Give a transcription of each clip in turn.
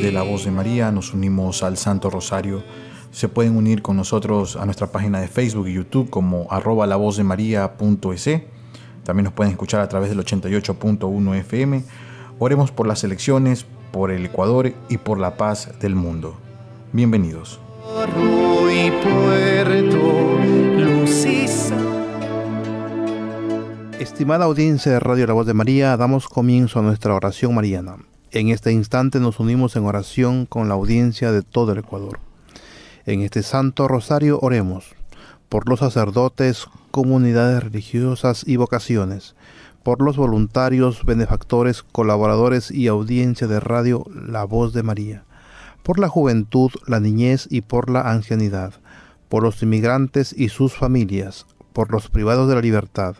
de La Voz de María, nos unimos al Santo Rosario. Se pueden unir con nosotros a nuestra página de Facebook y YouTube como arroba María.es. También nos pueden escuchar a través del 88.1 FM. Oremos por las elecciones, por el Ecuador y por la paz del mundo. Bienvenidos. Estimada audiencia de Radio La Voz de María, damos comienzo a nuestra oración mariana. En este instante nos unimos en oración con la audiencia de todo el Ecuador. En este Santo Rosario oremos por los sacerdotes, comunidades religiosas y vocaciones, por los voluntarios, benefactores, colaboradores y audiencia de radio La Voz de María, por la juventud, la niñez y por la ancianidad, por los inmigrantes y sus familias, por los privados de la libertad,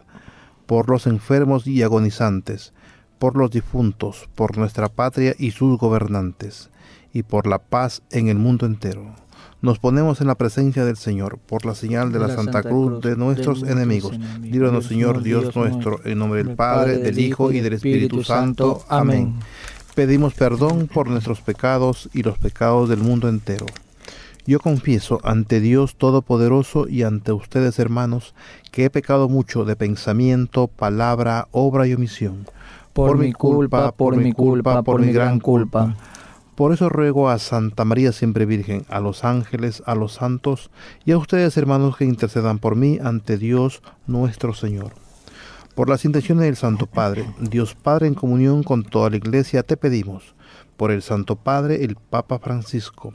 por los enfermos y agonizantes, por los difuntos, por nuestra patria y sus gobernantes, y por la paz en el mundo entero. Nos ponemos en la presencia del Señor, por la señal de la, Santa, Cruz, de nuestros enemigos. díganos Señor Dios, nuestro, en nombre del Padre, del Hijo y del Espíritu, Espíritu Santo. Amén. Pedimos perdón por nuestros pecados y los pecados del mundo entero. Yo confieso ante Dios Todopoderoso y ante ustedes, hermanos, que he pecado mucho de pensamiento, palabra, obra y omisión por mi culpa, por mi culpa, por mi gran culpa. Por eso ruego a Santa María siempre Virgen, a los ángeles, a los santos y a ustedes hermanos que intercedan por mí ante Dios nuestro Señor. Por las intenciones del Santo Padre, Dios Padre en comunión con toda la Iglesia, te pedimos, por el Santo Padre, el Papa Francisco,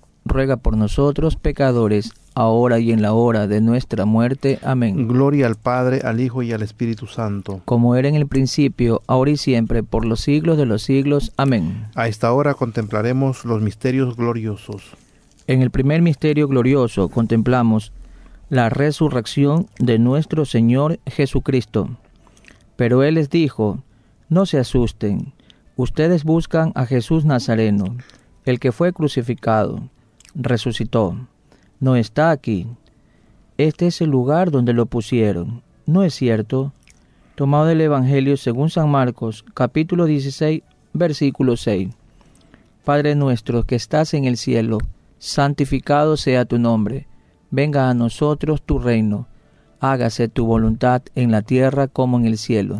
ruega por nosotros pecadores, ahora y en la hora de nuestra muerte. Amén. Gloria al Padre, al Hijo y al Espíritu Santo. Como era en el principio, ahora y siempre, por los siglos de los siglos. Amén. A esta hora contemplaremos los misterios gloriosos. En el primer misterio glorioso contemplamos la resurrección de nuestro Señor Jesucristo. Pero Él les dijo, no se asusten, ustedes buscan a Jesús Nazareno, el que fue crucificado resucitó. No está aquí. Este es el lugar donde lo pusieron. ¿No es cierto? Tomado del Evangelio según San Marcos, capítulo 16, versículo 6. Padre nuestro que estás en el cielo, santificado sea tu nombre. Venga a nosotros tu reino. Hágase tu voluntad en la tierra como en el cielo.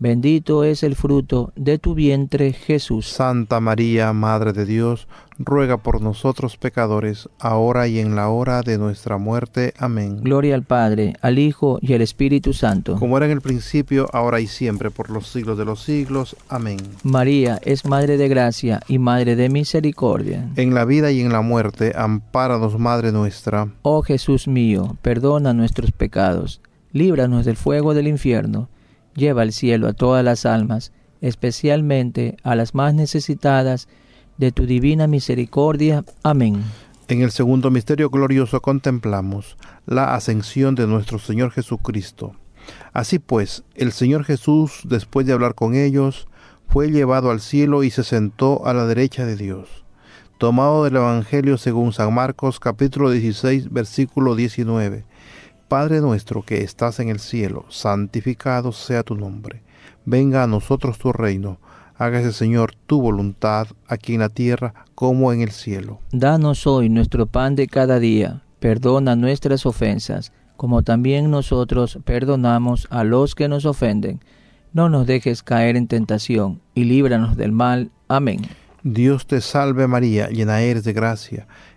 Bendito es el fruto de tu vientre, Jesús. Santa María, Madre de Dios, ruega por nosotros pecadores, ahora y en la hora de nuestra muerte. Amén. Gloria al Padre, al Hijo y al Espíritu Santo. Como era en el principio, ahora y siempre, por los siglos de los siglos. Amén. María es Madre de Gracia y Madre de Misericordia. En la vida y en la muerte, ampáranos, Madre nuestra. Oh Jesús mío, perdona nuestros pecados, líbranos del fuego del infierno lleva al cielo a todas las almas, especialmente a las más necesitadas de tu divina misericordia. Amén. En el segundo misterio glorioso contemplamos la ascensión de nuestro Señor Jesucristo. Así pues, el Señor Jesús, después de hablar con ellos, fue llevado al cielo y se sentó a la derecha de Dios. Tomado del Evangelio según San Marcos capítulo 16 versículo 19. Padre nuestro que estás en el cielo, santificado sea tu nombre. Venga a nosotros tu reino. Hágase, Señor, tu voluntad, aquí en la tierra como en el cielo. Danos hoy nuestro pan de cada día. Perdona nuestras ofensas, como también nosotros perdonamos a los que nos ofenden. No nos dejes caer en tentación, y líbranos del mal. Amén. Dios te salve María, llena eres de gracia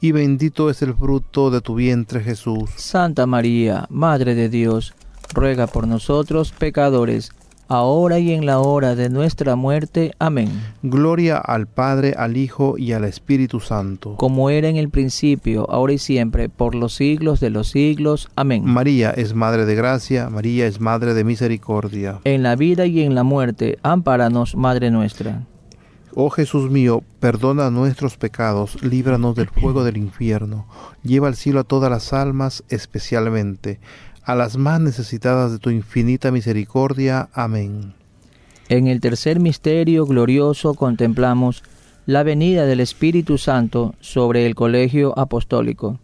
y bendito es el fruto de tu vientre Jesús. Santa María, Madre de Dios, ruega por nosotros pecadores, ahora y en la hora de nuestra muerte. Amén. Gloria al Padre, al Hijo y al Espíritu Santo. Como era en el principio, ahora y siempre, por los siglos de los siglos. Amén. María es Madre de Gracia, María es Madre de Misericordia. En la vida y en la muerte, amparanos, Madre nuestra. Oh Jesús mío, perdona nuestros pecados, líbranos del fuego del infierno, lleva al cielo a todas las almas, especialmente a las más necesitadas de tu infinita misericordia. Amén. En el tercer misterio glorioso contemplamos la venida del Espíritu Santo sobre el colegio apostólico.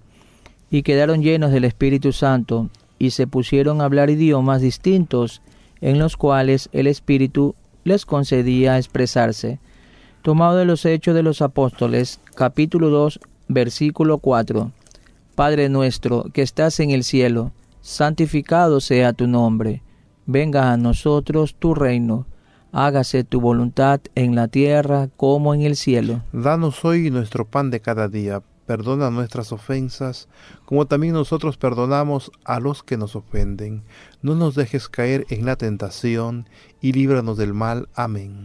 Y quedaron llenos del Espíritu Santo y se pusieron a hablar idiomas distintos en los cuales el Espíritu les concedía expresarse Tomado de los Hechos de los Apóstoles, capítulo 2, versículo 4. Padre nuestro que estás en el cielo, santificado sea tu nombre. Venga a nosotros tu reino. Hágase tu voluntad en la tierra como en el cielo. Danos hoy nuestro pan de cada día. Perdona nuestras ofensas, como también nosotros perdonamos a los que nos ofenden. No nos dejes caer en la tentación, y líbranos del mal. Amén.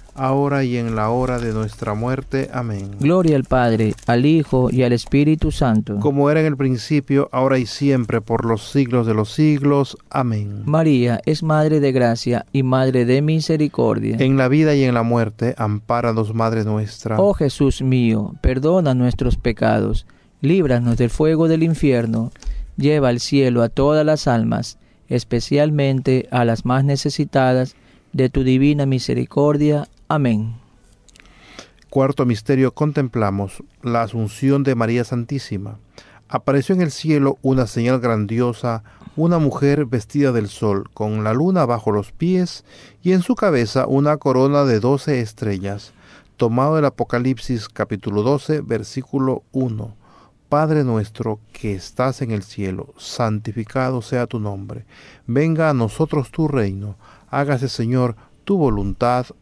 ahora y en la hora de nuestra muerte. Amén. Gloria al Padre, al Hijo y al Espíritu Santo. Como era en el principio, ahora y siempre, por los siglos de los siglos. Amén. María es Madre de Gracia y Madre de Misericordia. En la vida y en la muerte, ampáranos, Madre nuestra. Oh Jesús mío, perdona nuestros pecados, líbranos del fuego del infierno, lleva al cielo a todas las almas, especialmente a las más necesitadas de tu divina misericordia. Amén. Cuarto misterio contemplamos la asunción de María Santísima. Apareció en el cielo una señal grandiosa, una mujer vestida del sol, con la luna bajo los pies y en su cabeza una corona de doce estrellas. Tomado del Apocalipsis capítulo 12, versículo 1. Padre nuestro que estás en el cielo, santificado sea tu nombre. Venga a nosotros tu reino. Hágase, Señor, tu voluntad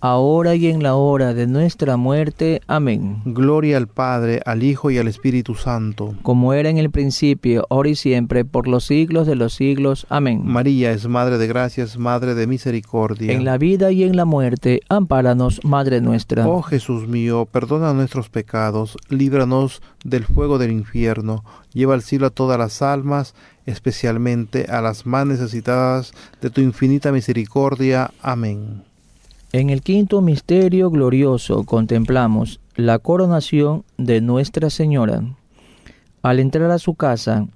ahora y en la hora de nuestra muerte. Amén. Gloria al Padre, al Hijo y al Espíritu Santo. Como era en el principio, ahora y siempre, por los siglos de los siglos. Amén. María es Madre de Gracias, Madre de Misericordia. En la vida y en la muerte, ampáranos, Madre nuestra. Oh Jesús mío, perdona nuestros pecados, líbranos del fuego del infierno, lleva al cielo a todas las almas, especialmente a las más necesitadas de tu infinita misericordia. Amén. En el quinto misterio glorioso contemplamos la coronación de Nuestra Señora. Al entrar a su casa,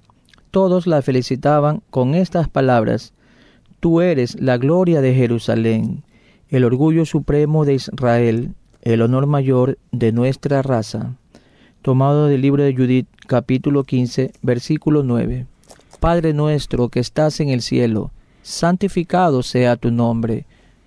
todos la felicitaban con estas palabras, Tú eres la gloria de Jerusalén, el orgullo supremo de Israel, el honor mayor de nuestra raza. Tomado del libro de Judith, capítulo 15, versículo 9. Padre nuestro que estás en el cielo, santificado sea tu nombre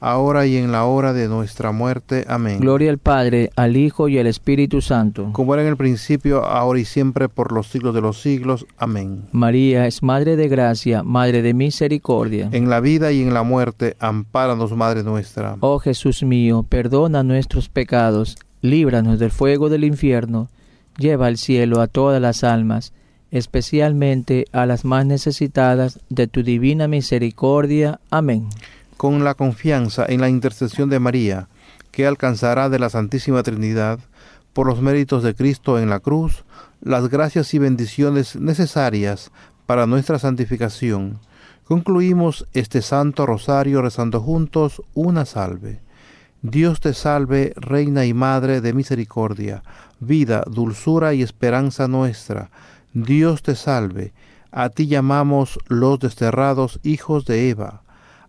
ahora y en la hora de nuestra muerte. Amén. Gloria al Padre, al Hijo y al Espíritu Santo. Como era en el principio, ahora y siempre, por los siglos de los siglos. Amén. María es Madre de Gracia, Madre de Misericordia. En la vida y en la muerte, ampáranos, Madre nuestra. Oh Jesús mío, perdona nuestros pecados, líbranos del fuego del infierno, lleva al cielo a todas las almas especialmente a las más necesitadas de tu divina misericordia. Amén con la confianza en la intercesión de María, que alcanzará de la Santísima Trinidad, por los méritos de Cristo en la cruz, las gracias y bendiciones necesarias para nuestra santificación. Concluimos este Santo Rosario rezando juntos una salve. Dios te salve, Reina y Madre de Misericordia, vida, dulzura y esperanza nuestra. Dios te salve, a ti llamamos los desterrados hijos de Eva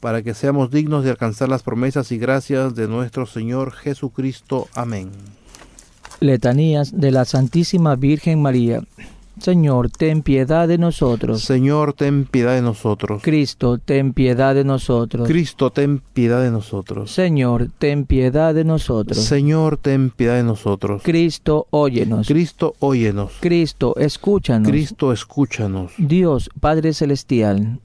para que seamos dignos de alcanzar las promesas y gracias de nuestro Señor Jesucristo. Amén. Letanías de la Santísima Virgen María. Señor, ten piedad de nosotros. Señor, ten piedad de nosotros. Cristo, ten piedad de nosotros. Cristo, ten piedad de nosotros. Señor, ten piedad de nosotros. Señor, ten piedad de nosotros. Cristo, óyenos. Cristo, óyenos. Cristo, escúchanos. Cristo, escúchanos. Dios, Padre Celestial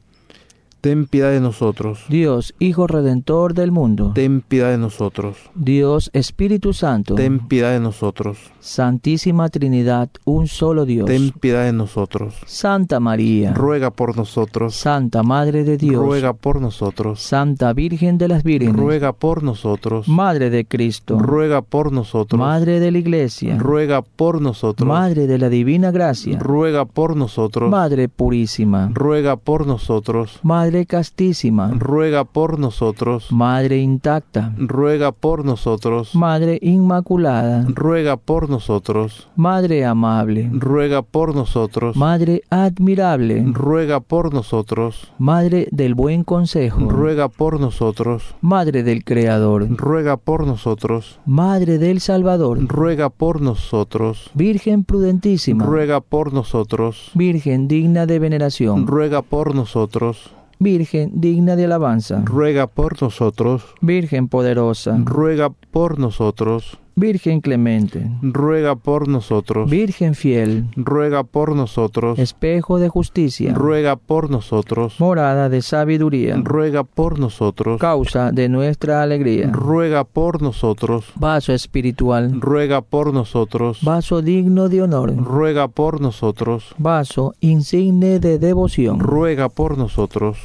ten piedad de nosotros. Dios, Hijo Redentor del mundo, ten piedad de nosotros. Dios, Espíritu Santo, ten piedad de nosotros. Santísima Trinidad, un solo Dios, ten piedad de nosotros. Santa María, ruega por nosotros. Santa Madre de Dios, ruega por nosotros. Santa Virgen de las Virgen ruega por nosotros. Madre de Cristo, ruega por nosotros. Madre de la Iglesia, ruega por nosotros. Madre de la Divina Gracia, ruega por nosotros. Madre Purísima, ruega por nosotros. Madre Madre castísima, ruega por nosotros. Madre intacta, ruega por nosotros. Madre inmaculada, ruega por nosotros. Madre amable, ruega por nosotros. Madre admirable, ruega por nosotros. Madre del buen consejo, ruega por nosotros. Madre del Creador, ruega por nosotros. Madre del Salvador, ruega por nosotros. Virgen prudentísima, ruega por nosotros. Virgen digna de veneración, ruega por nosotros. Virgen digna de alabanza, ruega por nosotros. Virgen poderosa, ruega por nosotros. Virgen clemente, ruega por nosotros. Virgen fiel, ruega por nosotros. Espejo de justicia, ruega por nosotros. Morada de sabiduría, ruega por nosotros. Causa de nuestra alegría, ruega por nosotros. Vaso espiritual, ruega por nosotros. Vaso digno de honor, ruega por nosotros. Vaso insigne de devoción, ruega por nosotros.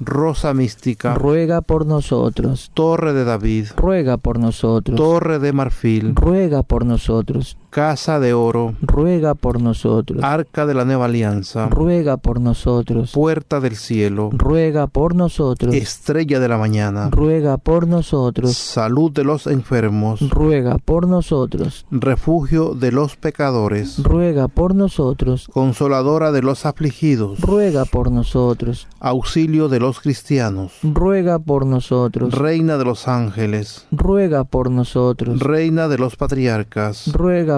Rosa Mística, ruega por nosotros. Torre de David, ruega por nosotros. Torre de Marfil, ruega por nosotros. Casa de Oro, ruega por nosotros. Arca de la Nueva Alianza, ruega por nosotros. Puerta del Cielo, ruega por nosotros. Estrella de la Mañana, ruega por nosotros. Salud de los enfermos, ruega por nosotros. Refugio de los pecadores, ruega por nosotros. Consoladora de los afligidos, ruega por nosotros. Auxilio de los cristianos, ruega por nosotros. Reina de los ángeles, ruega por nosotros. Reina de los patriarcas, ruega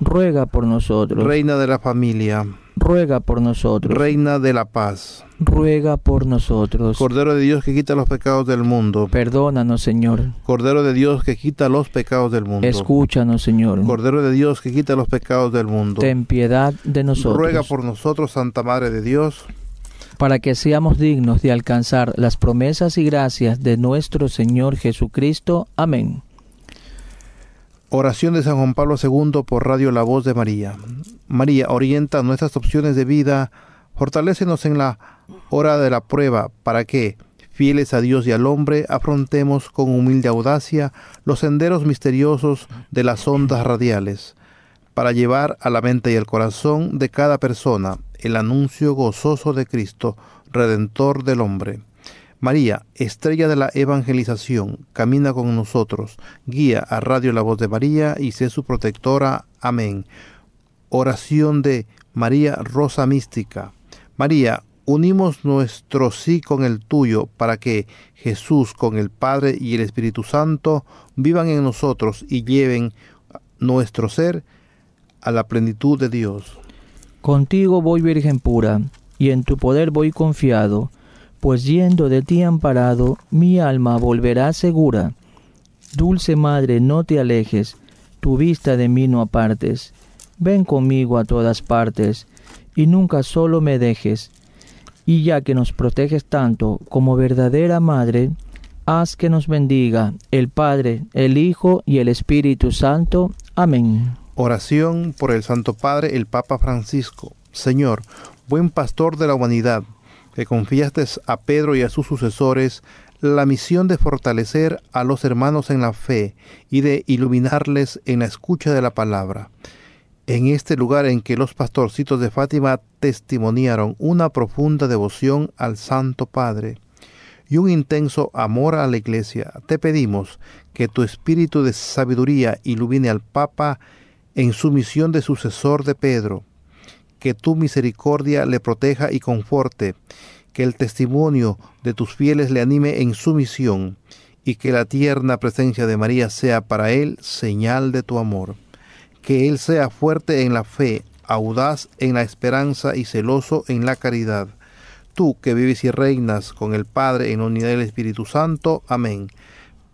Ruega por nosotros. Reina de la familia. Ruega por nosotros. Reina de la paz. Ruega por nosotros. Cordero de Dios que quita los pecados del mundo. Perdónanos, Señor. Cordero de Dios que quita los pecados del mundo. Escúchanos, Señor. Cordero de Dios que quita los pecados del mundo. Ten piedad de nosotros. Ruega por nosotros, Santa Madre de Dios para que seamos dignos de alcanzar las promesas y gracias de nuestro Señor Jesucristo. Amén. Oración de San Juan Pablo II por Radio La Voz de María. María, orienta nuestras opciones de vida, fortalécenos en la hora de la prueba para que, fieles a Dios y al hombre, afrontemos con humilde audacia los senderos misteriosos de las ondas radiales, para llevar a la mente y al corazón de cada persona el anuncio gozoso de Cristo, Redentor del hombre. María, estrella de la evangelización, camina con nosotros, guía a Radio La Voz de María y sé su protectora. Amén. Oración de María Rosa Mística. María, unimos nuestro sí con el tuyo para que Jesús con el Padre y el Espíritu Santo vivan en nosotros y lleven nuestro ser a la plenitud de Dios. Contigo voy Virgen pura, y en tu poder voy confiado pues yendo de ti amparado, mi alma volverá segura. Dulce Madre, no te alejes, tu vista de mí no apartes. Ven conmigo a todas partes, y nunca solo me dejes. Y ya que nos proteges tanto como verdadera Madre, haz que nos bendiga el Padre, el Hijo y el Espíritu Santo. Amén. Oración por el Santo Padre, el Papa Francisco. Señor, buen pastor de la humanidad que confiaste a Pedro y a sus sucesores la misión de fortalecer a los hermanos en la fe y de iluminarles en la escucha de la palabra. En este lugar en que los pastorcitos de Fátima testimoniaron una profunda devoción al Santo Padre y un intenso amor a la Iglesia, te pedimos que tu espíritu de sabiduría ilumine al Papa en su misión de sucesor de Pedro que tu misericordia le proteja y conforte, que el testimonio de tus fieles le anime en su misión, y que la tierna presencia de María sea para él señal de tu amor, que él sea fuerte en la fe, audaz en la esperanza y celoso en la caridad. Tú que vives y reinas con el Padre en unidad del Espíritu Santo. Amén.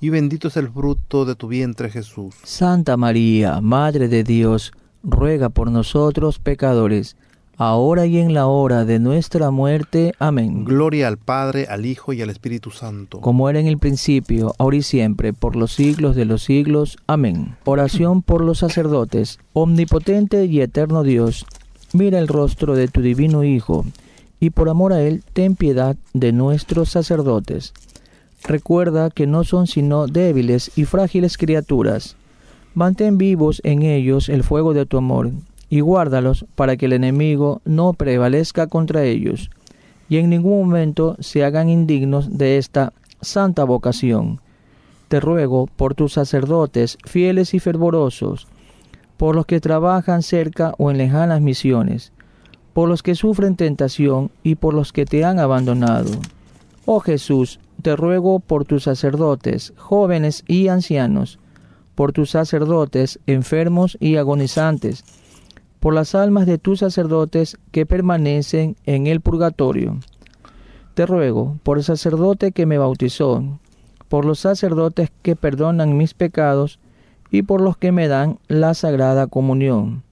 y bendito es el fruto de tu vientre Jesús. Santa María, Madre de Dios, ruega por nosotros pecadores, ahora y en la hora de nuestra muerte. Amén. Gloria al Padre, al Hijo y al Espíritu Santo. Como era en el principio, ahora y siempre, por los siglos de los siglos. Amén. Oración por los sacerdotes. Omnipotente y eterno Dios, mira el rostro de tu divino Hijo, y por amor a Él, ten piedad de nuestros sacerdotes Recuerda que no son sino débiles y frágiles criaturas. Mantén vivos en ellos el fuego de tu amor y guárdalos para que el enemigo no prevalezca contra ellos y en ningún momento se hagan indignos de esta santa vocación. Te ruego por tus sacerdotes fieles y fervorosos, por los que trabajan cerca o en lejanas misiones, por los que sufren tentación y por los que te han abandonado. Oh Jesús, te ruego por tus sacerdotes, jóvenes y ancianos, por tus sacerdotes, enfermos y agonizantes, por las almas de tus sacerdotes que permanecen en el purgatorio. Te ruego por el sacerdote que me bautizó, por los sacerdotes que perdonan mis pecados y por los que me dan la sagrada comunión,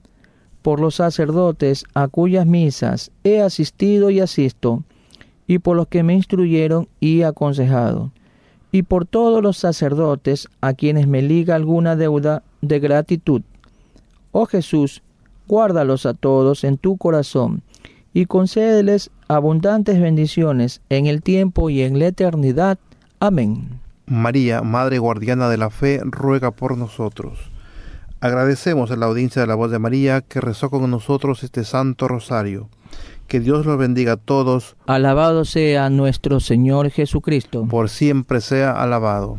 por los sacerdotes a cuyas misas he asistido y asisto, y por los que me instruyeron y aconsejado, y por todos los sacerdotes a quienes me liga alguna deuda de gratitud. Oh Jesús, guárdalos a todos en tu corazón, y concédeles abundantes bendiciones en el tiempo y en la eternidad. Amén. María, Madre Guardiana de la Fe, ruega por nosotros. Agradecemos a la audiencia de la voz de María que rezó con nosotros este Santo Rosario que Dios los bendiga a todos. Alabado sea nuestro Señor Jesucristo. Por siempre sea alabado.